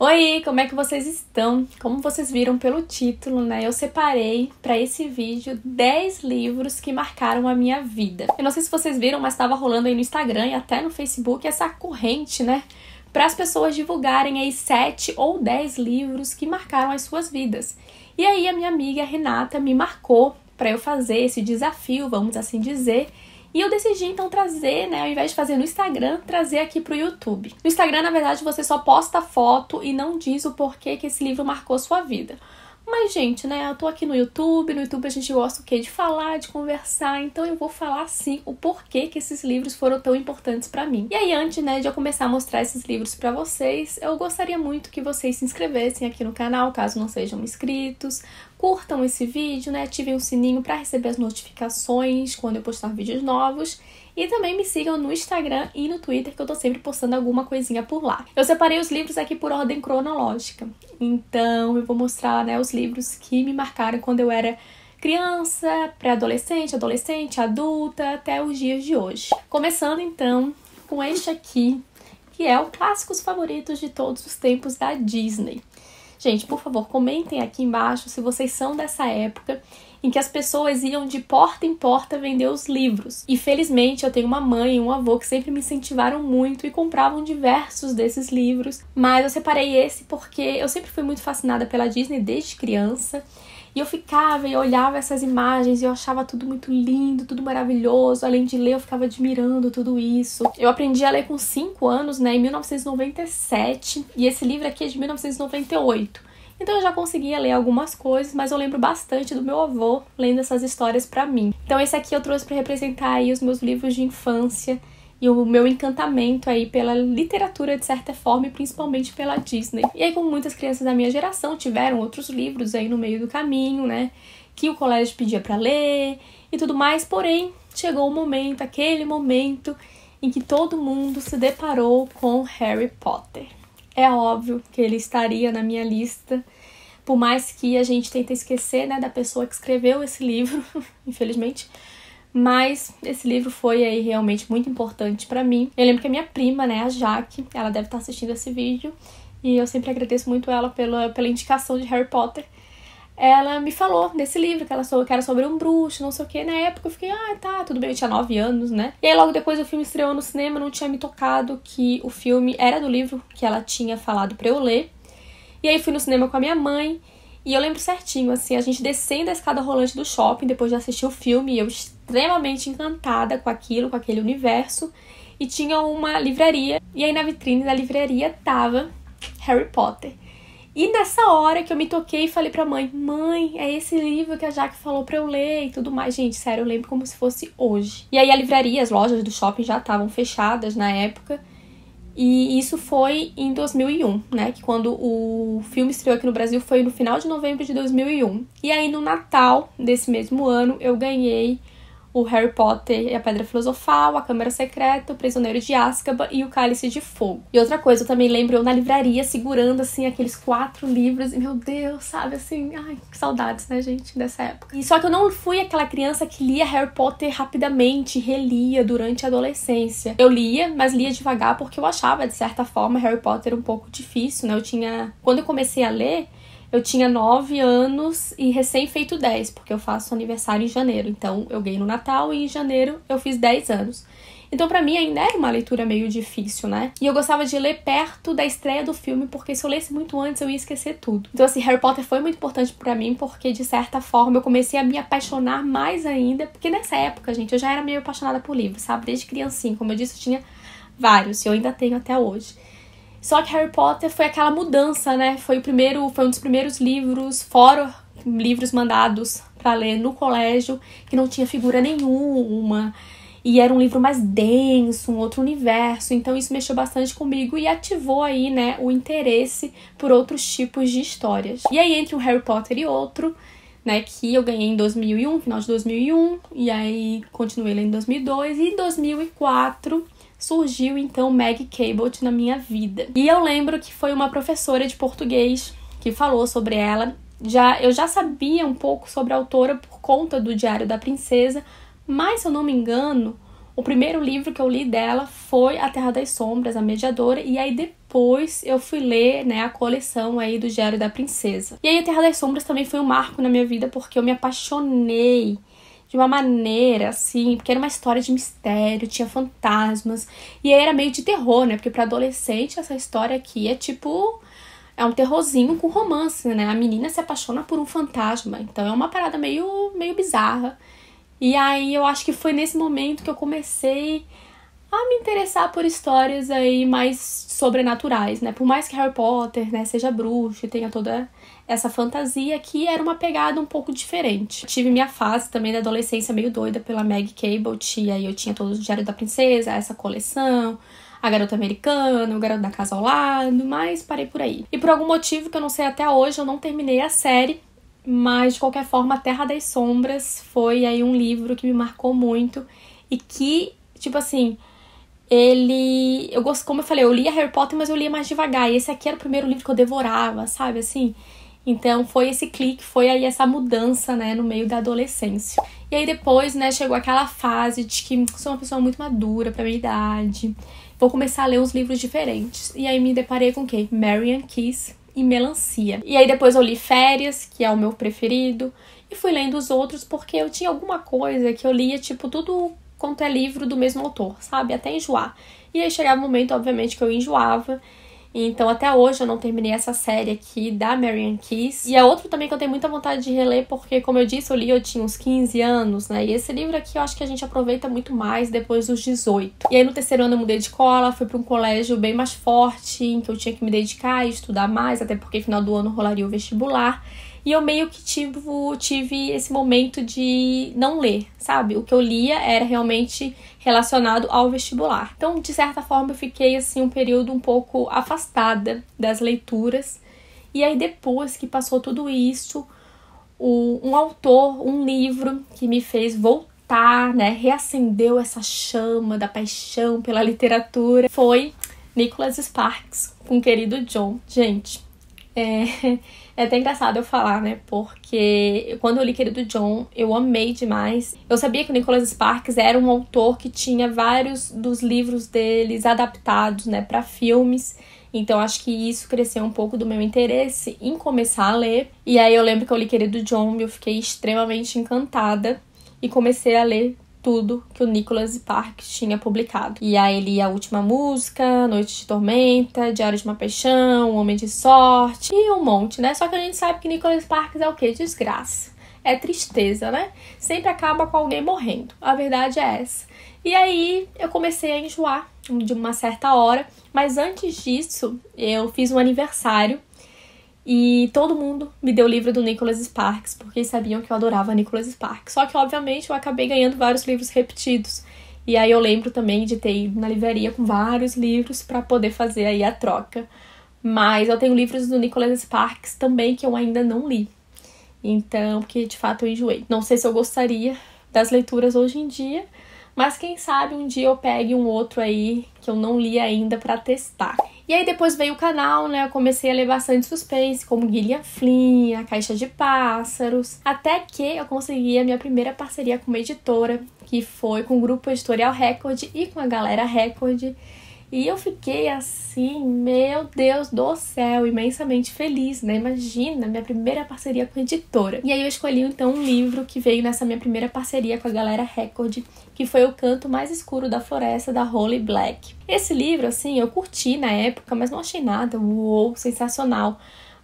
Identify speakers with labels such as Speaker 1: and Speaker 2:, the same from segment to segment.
Speaker 1: Oi, como é que vocês estão? Como vocês viram pelo título, né? Eu separei para esse vídeo 10 livros que marcaram a minha vida. Eu não sei se vocês viram, mas estava rolando aí no Instagram e até no Facebook essa corrente, né? Para as pessoas divulgarem aí 7 ou 10 livros que marcaram as suas vidas. E aí a minha amiga Renata me marcou para eu fazer esse desafio, vamos assim dizer, e eu decidi então trazer, né, ao invés de fazer no Instagram, trazer aqui pro YouTube. No Instagram, na verdade, você só posta foto e não diz o porquê que esse livro marcou sua vida. Mas, gente, né? Eu tô aqui no YouTube, no YouTube a gente gosta o quê? De falar, de conversar, então eu vou falar sim o porquê que esses livros foram tão importantes para mim. E aí, antes, né, de eu começar a mostrar esses livros para vocês, eu gostaria muito que vocês se inscrevessem aqui no canal, caso não sejam inscritos, curtam esse vídeo, né? Ativem o sininho para receber as notificações quando eu postar vídeos novos e também me sigam no Instagram e no Twitter, que eu tô sempre postando alguma coisinha por lá. Eu separei os livros aqui por ordem cronológica. Então, eu vou mostrar, né, os livros que me marcaram quando eu era criança, pré-adolescente, adolescente, adulta, até os dias de hoje. Começando então com este aqui, que é o clássicos favoritos de todos os tempos da Disney. Gente, por favor, comentem aqui embaixo se vocês são dessa época em que as pessoas iam de porta em porta vender os livros. E felizmente eu tenho uma mãe e um avô que sempre me incentivaram muito e compravam diversos desses livros, mas eu separei esse porque eu sempre fui muito fascinada pela Disney desde criança. E eu ficava e olhava essas imagens e eu achava tudo muito lindo, tudo maravilhoso. Além de ler, eu ficava admirando tudo isso. Eu aprendi a ler com 5 anos, né, em 1997, e esse livro aqui é de 1998. Então eu já conseguia ler algumas coisas, mas eu lembro bastante do meu avô lendo essas histórias para mim. Então esse aqui eu trouxe para representar aí os meus livros de infância e o meu encantamento aí pela literatura de certa forma e principalmente pela Disney. E aí como muitas crianças da minha geração tiveram outros livros aí no meio do caminho, né, que o colégio pedia para ler e tudo mais, porém chegou o momento, aquele momento em que todo mundo se deparou com Harry Potter. É óbvio que ele estaria na minha lista por mais que a gente tente esquecer né, da pessoa que escreveu esse livro, infelizmente. Mas esse livro foi aí realmente muito importante para mim. Eu lembro que a minha prima, né, a Jaque, ela deve estar assistindo esse vídeo, e eu sempre agradeço muito ela pela, pela indicação de Harry Potter. Ela me falou desse livro, que, ela, que era sobre um bruxo, não sei o que. Na época eu fiquei, ah, tá, tudo bem, eu tinha 9 anos, né? E aí logo depois o filme estreou no cinema, não tinha me tocado que o filme era do livro que ela tinha falado pra eu ler. E aí fui no cinema com a minha mãe. E eu lembro certinho, assim, a gente descendo a escada rolante do shopping depois de assistir o filme, e eu extremamente encantada com aquilo, com aquele universo. E tinha uma livraria, e aí na vitrine da livraria tava Harry Potter. E nessa hora que eu me toquei e falei pra mãe, mãe, é esse livro que a Jaque falou pra eu ler e tudo mais. Gente, sério, eu lembro como se fosse hoje. E aí a livraria, as lojas do shopping já estavam fechadas na época. E isso foi em 2001, né? Que quando o filme estreou aqui no Brasil foi no final de novembro de 2001. E aí no Natal desse mesmo ano eu ganhei o Harry Potter e a Pedra Filosofal, a Câmara Secreta, o Prisioneiro de Azkaban e o Cálice de Fogo. E outra coisa, eu também lembro eu na livraria segurando assim aqueles quatro livros e meu Deus, sabe assim, ai, que saudades, né, gente, dessa época. E só que eu não fui aquela criança que lia Harry Potter rapidamente, relia durante a adolescência. Eu lia, mas lia devagar porque eu achava de certa forma Harry Potter um pouco difícil, né? Eu tinha, quando eu comecei a ler, eu tinha 9 anos e recém-feito 10, porque eu faço aniversário em janeiro. Então, eu ganhei no Natal e em janeiro eu fiz 10 anos. Então, para mim, ainda era é uma leitura meio difícil, né? E eu gostava de ler perto da estreia do filme, porque se eu lesse muito antes, eu ia esquecer tudo. Então, assim, Harry Potter foi muito importante para mim, porque de certa forma eu comecei a me apaixonar mais ainda. Porque nessa época, gente, eu já era meio apaixonada por livros, sabe? Desde criancinha, como eu disse, eu tinha vários, e eu ainda tenho até hoje. Só que Harry Potter foi aquela mudança, né? Foi o primeiro, foi um dos primeiros livros, fora livros mandados para ler no colégio, que não tinha figura nenhuma. E era um livro mais denso, um outro universo. Então isso mexeu bastante comigo e ativou aí, né, o interesse por outros tipos de histórias. E aí entre o Harry Potter e outro, né, que eu ganhei em 2001, final de 2001, e aí continuei lendo em 2002 e em 2004 surgiu então Maggie Cabot na minha vida. E eu lembro que foi uma professora de português que falou sobre ela. Já eu já sabia um pouco sobre a autora por conta do Diário da Princesa, mas se eu não me engano, o primeiro livro que eu li dela foi A Terra das Sombras, A Mediadora, e aí depois eu fui ler, né, a coleção aí do Diário da Princesa. E aí A Terra das Sombras também foi um marco na minha vida porque eu me apaixonei de uma maneira assim, porque era uma história de mistério, tinha fantasmas, e era meio de terror, né? Porque para adolescente essa história aqui é tipo é um terrorzinho com romance, né? A menina se apaixona por um fantasma, então é uma parada meio meio bizarra. E aí eu acho que foi nesse momento que eu comecei a me interessar por histórias aí mais sobrenaturais, né? Por mais que Harry Potter, né, seja bruxo e tenha toda essa fantasia que era uma pegada um pouco diferente. Tive minha fase também da adolescência meio doida pela Meg Cable, tia, e eu tinha todo o Diário da Princesa, essa coleção a garota americana, o garoto da casa ao lado, mas parei por aí. E por algum motivo que eu não sei até hoje, eu não terminei a série, mas de qualquer forma, Terra das Sombras foi aí um livro que me marcou muito e que, tipo assim, ele, eu gosto, como eu falei, eu li a Harry Potter, mas eu lia mais devagar. E esse aqui era o primeiro livro que eu devorava, sabe? Assim, então foi esse clique, foi aí essa mudança, né, no meio da adolescência. E aí depois, né, chegou aquela fase de que sou uma pessoa muito madura para minha idade, vou começar a ler uns livros diferentes. E aí me deparei com o quê? Marian Kiss e Melancia. E aí depois eu li Férias, que é o meu preferido, e fui lendo os outros porque eu tinha alguma coisa que eu lia, tipo, tudo quanto é livro do mesmo autor, sabe? Até enjoar. E aí chegava o um momento, obviamente, que eu enjoava então até hoje eu não terminei essa série aqui da Marianne Keys. E é outro também que eu tenho muita vontade de reler, porque como eu disse, eu li eu tinha uns 15 anos, né? E esse livro aqui eu acho que a gente aproveita muito mais depois dos 18. E aí no terceiro ano eu mudei de escola, fui para um colégio bem mais forte, em que eu tinha que me dedicar e estudar mais, até porque final do ano rolaria o vestibular. E eu meio que tive, tive esse momento de não ler, sabe? O que eu lia era realmente relacionado ao vestibular. Então, de certa forma, eu fiquei assim um período um pouco afastada das leituras. E aí depois que passou tudo isso, o, um autor, um livro que me fez voltar, né, reacendeu essa chama da paixão pela literatura, foi Nicholas Sparks com o querido John. Gente, é, É até engraçado eu falar, né? Porque quando eu li Querido John, eu amei demais. Eu sabia que o Nicholas Sparks era um autor que tinha vários dos livros deles adaptados, né, para filmes. Então acho que isso cresceu um pouco do meu interesse em começar a ler. E aí eu lembro que eu li Querido John e eu fiquei extremamente encantada e comecei a ler tudo que o Nicholas Parks tinha publicado. E aí ele A Última Música, Noite de Tormenta, Diário de uma Paixão, Homem de Sorte e um monte, né? Só que a gente sabe que Nicholas Parks é o quê? Desgraça. É tristeza, né? Sempre acaba com alguém morrendo. A verdade é essa. E aí eu comecei a enjoar de uma certa hora, mas antes disso eu fiz um aniversário e todo mundo me deu o livro do Nicholas Sparks, porque sabiam que eu adorava Nicholas Sparks. Só que, obviamente, eu acabei ganhando vários livros repetidos. E aí eu lembro também de ter ido na livraria com vários livros para poder fazer aí a troca. Mas eu tenho livros do Nicholas Sparks também que eu ainda não li. Então, porque de fato eu enjoei. Não sei se eu gostaria das leituras hoje em dia, mas quem sabe um dia eu pegue um outro aí que eu não li ainda para testar. E aí depois veio o canal, né? Eu comecei a ler bastante suspense, como Guilherme Flynn, A Caixa de Pássaros, até que eu consegui a minha primeira parceria com uma editora, que foi com o grupo Editorial Record e com a Galera Record. E eu fiquei assim, meu Deus do céu, imensamente feliz, né? Imagina, minha primeira parceria com a editora. E aí eu escolhi então um livro que veio nessa minha primeira parceria com a Galera Record, que foi O Canto Mais Escuro da Floresta da Holly Black. Esse livro, assim, eu curti na época, mas não achei nada, uou, sensacional.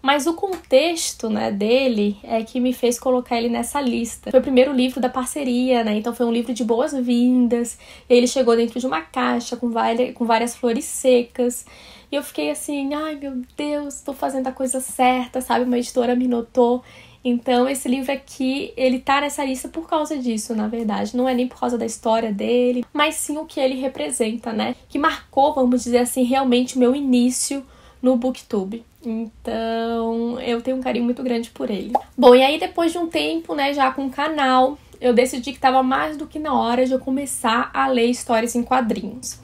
Speaker 1: Mas o contexto né, dele é que me fez colocar ele nessa lista. Foi o primeiro livro da parceria, né? Então foi um livro de boas-vindas. Ele chegou dentro de uma caixa com várias, com várias flores secas. E eu fiquei assim, ai meu Deus, estou fazendo a coisa certa, sabe? Uma editora me notou. Então, esse livro aqui, ele tá nessa lista por causa disso, na verdade. Não é nem por causa da história dele, mas sim o que ele representa, né? Que marcou, vamos dizer assim, realmente o meu início no Booktube. Então, eu tenho um carinho muito grande por ele. Bom, e aí depois de um tempo, né, já com o canal, eu decidi que estava mais do que na hora de eu começar a ler histórias em quadrinhos.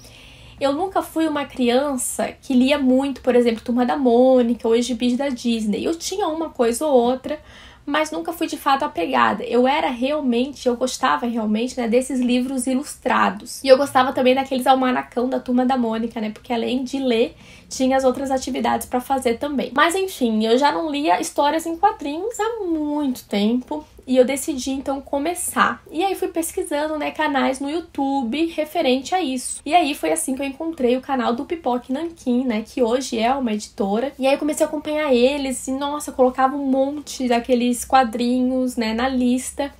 Speaker 1: Eu nunca fui uma criança que lia muito, por exemplo, Turma da Mônica ou Gibis da Disney. Eu tinha uma coisa ou outra, mas nunca fui de fato apegada. Eu era realmente, eu gostava realmente, né, desses livros ilustrados. E eu gostava também daqueles almanacão da turma da Mônica, né? Porque além de ler, tinha as outras atividades para fazer também. Mas enfim, eu já não lia histórias em quadrinhos há muito tempo. E eu decidi então começar. E aí fui pesquisando, né, canais no YouTube referente a isso. E aí foi assim que eu encontrei o canal do Pipoque Nankin, né, que hoje é uma editora. E aí eu comecei a acompanhar eles e nossa, colocava um monte daqueles quadrinhos, né, na lista.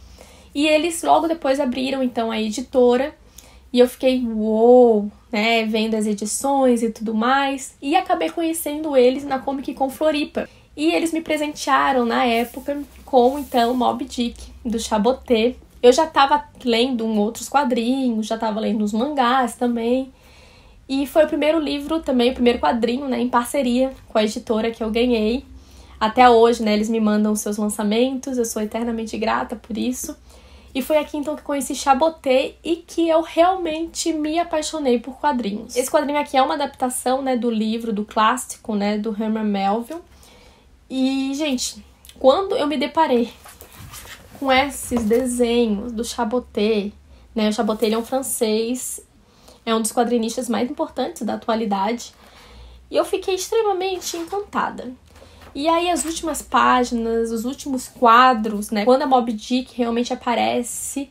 Speaker 1: E eles logo depois abriram então a editora e eu fiquei, uou, né, vendo as edições e tudo mais, e acabei conhecendo eles na Comic Con Floripa. E eles me presentearam na época com então Mob Dick do Chaboté. Eu já estava lendo um outros quadrinhos, já estava lendo uns mangás também. E foi o primeiro livro também, o primeiro quadrinho, né, em parceria com a editora que eu ganhei. Até hoje, né, eles me mandam os seus lançamentos, eu sou eternamente grata por isso. E foi aqui então que conheci Chaboté e que eu realmente me apaixonei por quadrinhos. Esse quadrinho aqui é uma adaptação, né, do livro, do clássico, né, do Herman Melville. E, gente, quando eu me deparei com esses desenhos do Chaboté, né? O Chaboté ele é um francês, é um dos quadrinistas mais importantes da atualidade. E eu fiquei extremamente encantada. E aí as últimas páginas, os últimos quadros, né? Quando a Mob Dick realmente aparece,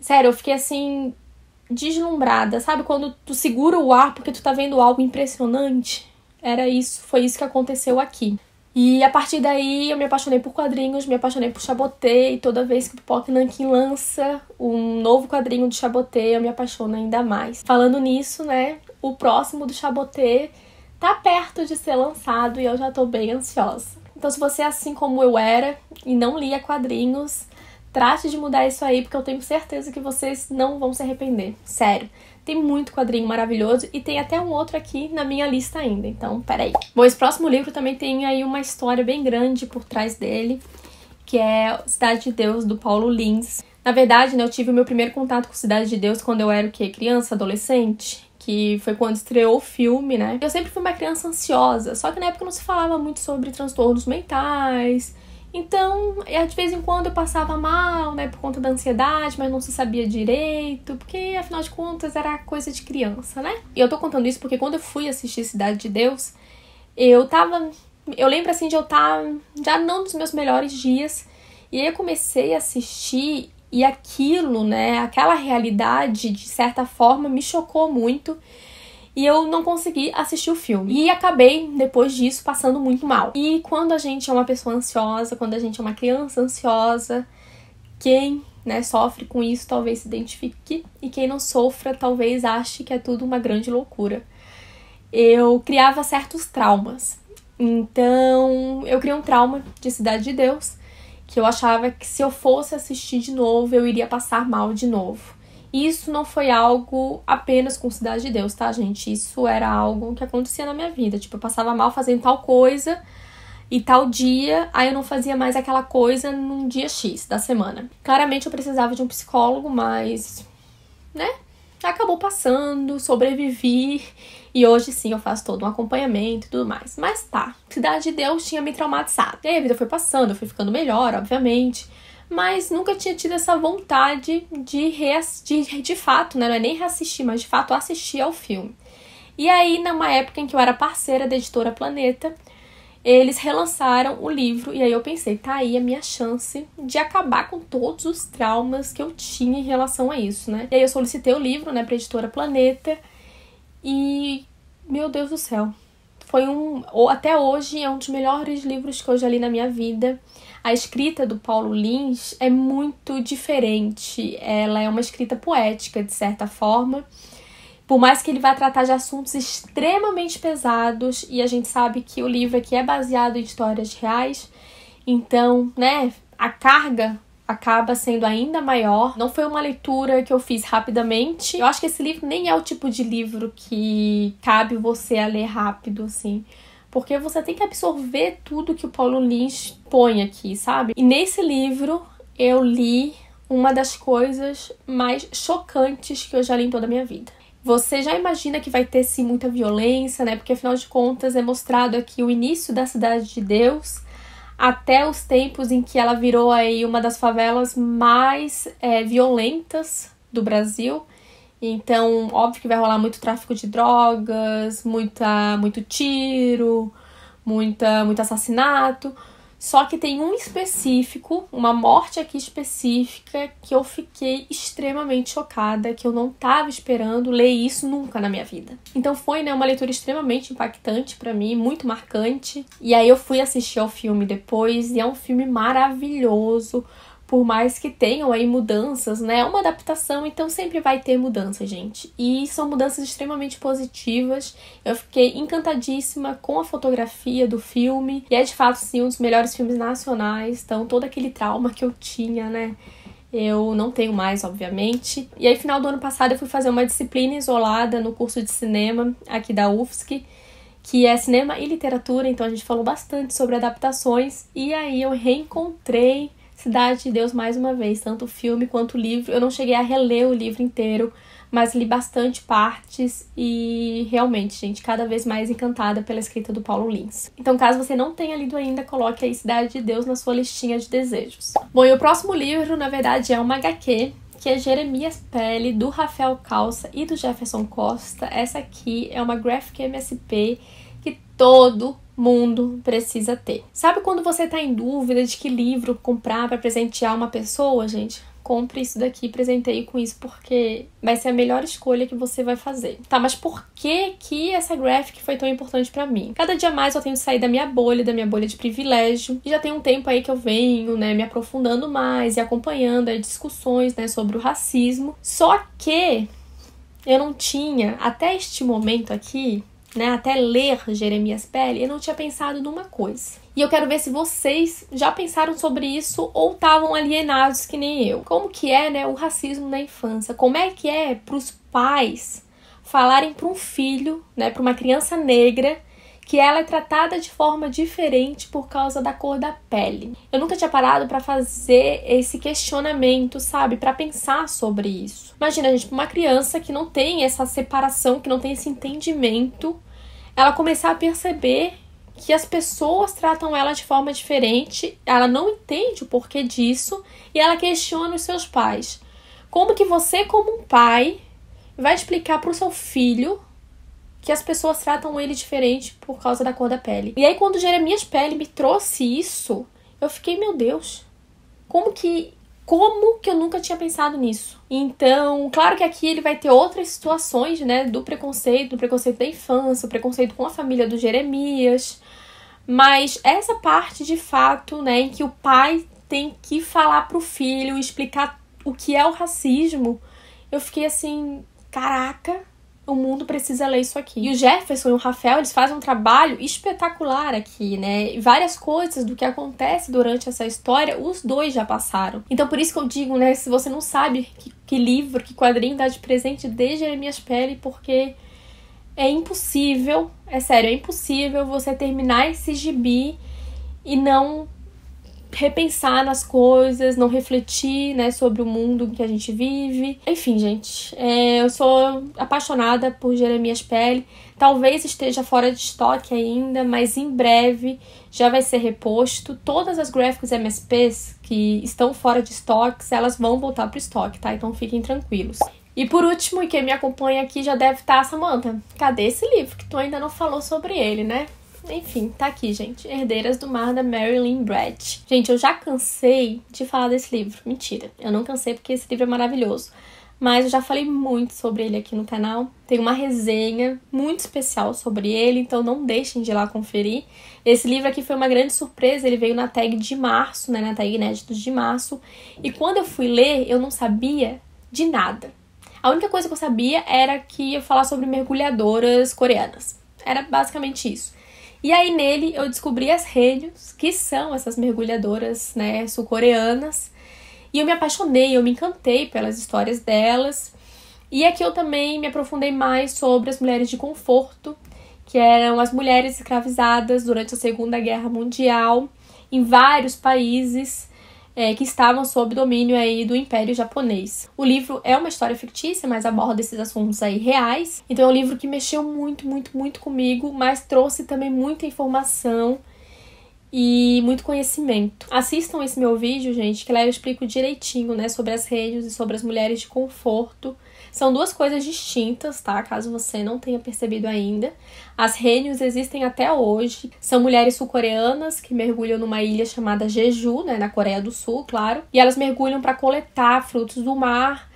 Speaker 1: sério, eu fiquei assim deslumbrada, sabe? Quando tu segura o ar porque tu tá vendo algo impressionante. Era isso, foi isso que aconteceu aqui. E a partir daí eu me apaixonei por quadrinhos, me apaixonei por Chaboté, e toda vez que o Pipoca Nankin lança um novo quadrinho de Chaboté, eu me apaixono ainda mais. Falando nisso, né, o próximo do Chaboté tá perto de ser lançado e eu já tô bem ansiosa. Então se você é assim como eu era e não lia quadrinhos, trate de mudar isso aí, porque eu tenho certeza que vocês não vão se arrepender. Sério. Tem muito quadrinho maravilhoso e tem até um outro aqui na minha lista ainda, então peraí. Bom, esse próximo livro também tem aí uma história bem grande por trás dele, que é Cidade de Deus, do Paulo Lins. Na verdade, né, eu tive o meu primeiro contato com Cidade de Deus quando eu era o quê? Criança, adolescente? que foi quando estreou o filme, né? Eu sempre fui uma criança ansiosa, só que na época não se falava muito sobre transtornos mentais, então, é, de vez em quando eu passava mal, né, por conta da ansiedade, mas não se sabia direito, porque afinal de contas era coisa de criança, né? E eu tô contando isso porque quando eu fui assistir Cidade de Deus, eu tava. Eu lembro assim de eu estar tá já não dos meus melhores dias, e aí eu comecei a assistir e aquilo, né, aquela realidade, de certa forma, me chocou muito e eu não consegui assistir o filme. E acabei, depois disso, passando muito mal. E quando a gente é uma pessoa ansiosa, quando a gente é uma criança ansiosa, quem né, sofre com isso talvez se identifique, e quem não sofra talvez ache que é tudo uma grande loucura. Eu criava certos traumas. Então, eu criei um trauma de Cidade de Deus, que eu achava que se eu fosse assistir de novo, eu iria passar mal de novo. Isso não foi algo apenas com Cidade de Deus, tá, gente? Isso era algo que acontecia na minha vida. Tipo, eu passava mal fazendo tal coisa e tal dia, aí eu não fazia mais aquela coisa num dia X da semana. Claramente eu precisava de um psicólogo, mas. né? Acabou passando, sobrevivi e hoje sim eu faço todo um acompanhamento e tudo mais. Mas tá, Cidade de Deus tinha me traumatizado. E aí a vida foi passando, eu fui ficando melhor, obviamente mas nunca tinha tido essa vontade de, de, de fato, né? não é nem reassistir, mas de fato assistir ao filme. E aí, numa época em que eu era parceira da editora Planeta, eles relançaram o livro e aí eu pensei, tá aí a minha chance de acabar com todos os traumas que eu tinha em relação a isso, né? E aí eu solicitei o livro, né, pra editora Planeta e meu Deus do céu, foi um, ou até hoje, é um dos melhores livros que eu já li na minha vida. A escrita do Paulo Lins é muito diferente. Ela é uma escrita poética, de certa forma. Por mais que ele vá tratar de assuntos extremamente pesados, e a gente sabe que o livro aqui é baseado em histórias reais, então, né, a carga acaba sendo ainda maior. Não foi uma leitura que eu fiz rapidamente. Eu acho que esse livro nem é o tipo de livro que cabe você a ler rápido, assim porque você tem que absorver tudo que o Paulo Lins põe aqui, sabe? E nesse livro eu li uma das coisas mais chocantes que eu já li em toda a minha vida. Você já imagina que vai ter sim muita violência, né? Porque afinal de contas é mostrado aqui o início da cidade de Deus até os tempos em que ela virou aí uma das favelas mais é, violentas do Brasil. Então, óbvio que vai rolar muito tráfico de drogas, muita, muito tiro, muita, muito assassinato, só que tem um específico, uma morte aqui específica, que eu fiquei extremamente chocada, que eu não estava esperando ler isso nunca na minha vida. Então foi, né, uma leitura extremamente impactante para mim, muito marcante. E aí eu fui assistir ao filme depois, e é um filme maravilhoso por mais que tenham aí mudanças, né? É uma adaptação, então sempre vai ter mudança, gente. E são mudanças extremamente positivas. Eu fiquei encantadíssima com a fotografia do filme. E é de fato, sim, um dos melhores filmes nacionais. Então, todo aquele trauma que eu tinha, né? Eu não tenho mais, obviamente. E aí, final do ano passado, eu fui fazer uma disciplina isolada no curso de cinema aqui da UFSC que é cinema e literatura, então a gente falou bastante sobre adaptações, e aí eu reencontrei Cidade de Deus mais uma vez, tanto o filme quanto o livro. Eu não cheguei a reler o livro inteiro, mas li bastante partes e realmente, gente, cada vez mais encantada pela escrita do Paulo Lins. Então, caso você não tenha lido ainda, coloque aí Cidade de Deus na sua listinha de desejos. Bom, e o próximo livro, na verdade, é uma HQ, que é Jeremias Pele, do Rafael Calça e do Jefferson Costa. Essa aqui é uma Graphic MSP que todo mundo precisa ter. Sabe quando você está em dúvida de que livro comprar para presentear uma pessoa, gente? compre isso daqui, presenteie com isso, porque vai ser a melhor escolha que você vai fazer. Tá, mas por que que essa graphic foi tão importante para mim? Cada dia mais eu tenho que sair da minha bolha, da minha bolha de privilégio, e já tem um tempo aí que eu venho, né, me aprofundando mais e acompanhando as discussões, né, sobre o racismo. Só que eu não tinha, até este momento aqui, né, até ler Jeremias Pele, eu não tinha pensado numa coisa. E eu quero ver se vocês já pensaram sobre isso ou estavam alienados que nem eu. Como que é, né, o racismo na infância? Como é que é para os pais falarem para um filho, né, para uma criança negra que ela é tratada de forma diferente por causa da cor da pele. Eu nunca tinha parado para fazer esse questionamento, sabe? Para pensar sobre isso. Imagina, gente, uma criança que não tem essa separação, que não tem esse entendimento ela começar a perceber que as pessoas tratam ela de forma diferente, ela não entende o porquê disso e ela questiona os seus pais. Como que você, como um pai, vai explicar para o seu filho que as pessoas tratam ele diferente por causa da cor da pele? E aí, quando Jeremias Pele me trouxe isso, eu fiquei, meu Deus, como que como que eu nunca tinha pensado nisso? Então, claro que aqui ele vai ter outras situações, né, do preconceito, do preconceito da infância, o preconceito com a família do Jeremias, mas essa parte de fato, né, em que o pai tem que falar pro filho, explicar o que é o racismo, eu fiquei assim, caraca, o mundo precisa ler isso aqui. E o Jefferson e o Rafael, eles fazem um trabalho espetacular aqui, né? E várias coisas do que acontece durante essa história, os dois já passaram. Então, por isso que eu digo, né? Se você não sabe que, que livro, que quadrinho dá de presente, dê Jeremias Pele, porque é impossível, é sério, é impossível você terminar esse gibi e não repensar nas coisas, não refletir, né, sobre o mundo que a gente vive. Enfim, gente, é, eu sou apaixonada por Jeremias Pele. Talvez esteja fora de estoque ainda, mas em breve já vai ser reposto. Todas as graphics MSPs que estão fora de estoques, elas vão voltar para o estoque, tá? Então fiquem tranquilos. E por último, e quem me acompanha aqui já deve estar, tá, Samanta, cadê esse livro que tu ainda não falou sobre ele, né? Enfim, tá aqui, gente. Herdeiras do Mar da Marilyn Brett. Gente, eu já cansei de falar desse livro. Mentira, eu não cansei porque esse livro é maravilhoso. Mas eu já falei muito sobre ele aqui no canal. Tem uma resenha muito especial sobre ele, então não deixem de ir lá conferir. Esse livro aqui foi uma grande surpresa, ele veio na tag de março, né, na tag inéditos de março. E quando eu fui ler, eu não sabia de nada. A única coisa que eu sabia era que ia falar sobre mergulhadoras coreanas. Era basicamente isso. E aí nele eu descobri as Redios, que são essas mergulhadoras, né, sul-coreanas. E eu me apaixonei, eu me encantei pelas histórias delas. E aqui eu também me aprofundei mais sobre as mulheres de conforto, que eram as mulheres escravizadas durante a Segunda Guerra Mundial em vários países é, que estavam sob domínio aí do Império Japonês. O livro é uma história fictícia, mas aborda esses assuntos aí reais. Então é um livro que mexeu muito, muito, muito comigo, mas trouxe também muita informação e muito conhecimento. Assistam esse meu vídeo, gente, que lá eu explico direitinho, né, sobre as redes e sobre as mulheres de conforto são duas coisas distintas, tá? Caso você não tenha percebido ainda. As rênios existem até hoje. São mulheres sul-coreanas que mergulham numa ilha chamada Jeju, né, na Coreia do Sul, claro. E elas mergulham para coletar frutos do mar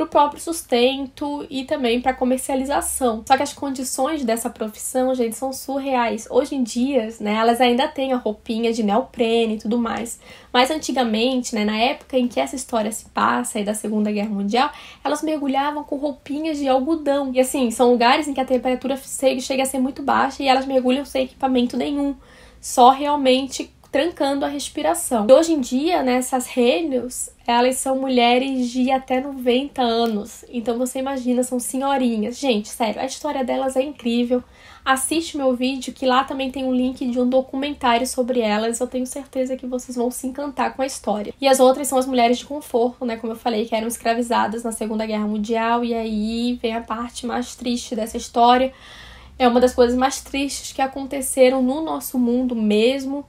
Speaker 1: para o próprio sustento e também para comercialização. Só que as condições dessa profissão, gente, são surreais. Hoje em dia, né, elas ainda têm a roupinha de neoprene e tudo mais. Mas antigamente, né, na época em que essa história se passa aí da Segunda Guerra Mundial, elas mergulhavam com roupinhas de algodão. E assim, são lugares em que a temperatura chega a ser muito baixa e elas mergulham sem equipamento nenhum. Só realmente trancando a respiração. E hoje em dia, né, essas rênios, elas são mulheres de até 90 anos. Então você imagina, são senhorinhas. Gente, sério, a história delas é incrível. Assiste meu vídeo, que lá também tem um link de um documentário sobre elas. Eu tenho certeza que vocês vão se encantar com a história. E as outras são as mulheres de conforto, né? Como eu falei, que eram escravizadas na Segunda Guerra Mundial. E aí vem a parte mais triste dessa história. É uma das coisas mais tristes que aconteceram no nosso mundo mesmo.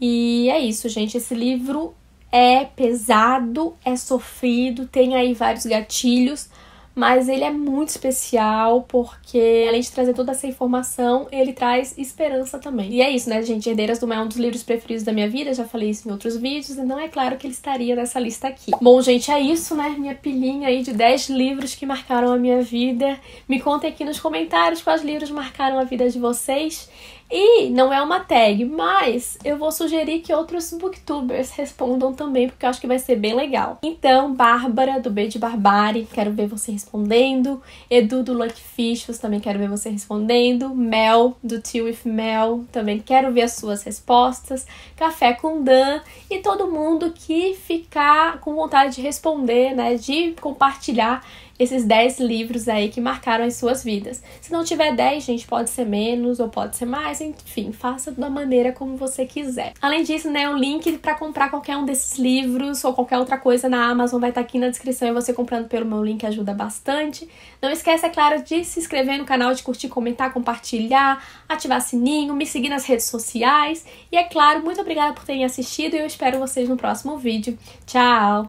Speaker 1: E é isso, gente. Esse livro é pesado, é sofrido, tem aí vários gatilhos, mas ele é muito especial porque, além de trazer toda essa informação, ele traz esperança também. E é isso, né, gente? Herdeiras do Mar é um dos livros preferidos da minha vida, já falei isso em outros vídeos, então é claro que ele estaria nessa lista aqui. Bom, gente, é isso, né? Minha pilinha aí de 10 livros que marcaram a minha vida. Me contem aqui nos comentários quais livros marcaram a vida de vocês. E não é uma tag, mas eu vou sugerir que outros booktubers respondam também, porque eu acho que vai ser bem legal. Então, Bárbara, do B de Barbari, quero ver você respondendo. Edu, do Lucky Fishers, também quero ver você respondendo. Mel, do Tea with Mel, também quero ver as suas respostas. Café com Dan e todo mundo que ficar com vontade de responder, né, de compartilhar esses 10 livros aí que marcaram as suas vidas. Se não tiver 10, gente, pode ser menos ou pode ser mais, enfim, faça da maneira como você quiser. Além disso, né, o link para comprar qualquer um desses livros ou qualquer outra coisa na Amazon vai estar tá aqui na descrição e você comprando pelo meu link ajuda bastante. Não esqueça, é claro, de se inscrever no canal, de curtir, comentar, compartilhar, ativar sininho, me seguir nas redes sociais. E é claro, muito obrigada por terem assistido e eu espero vocês no próximo vídeo. Tchau!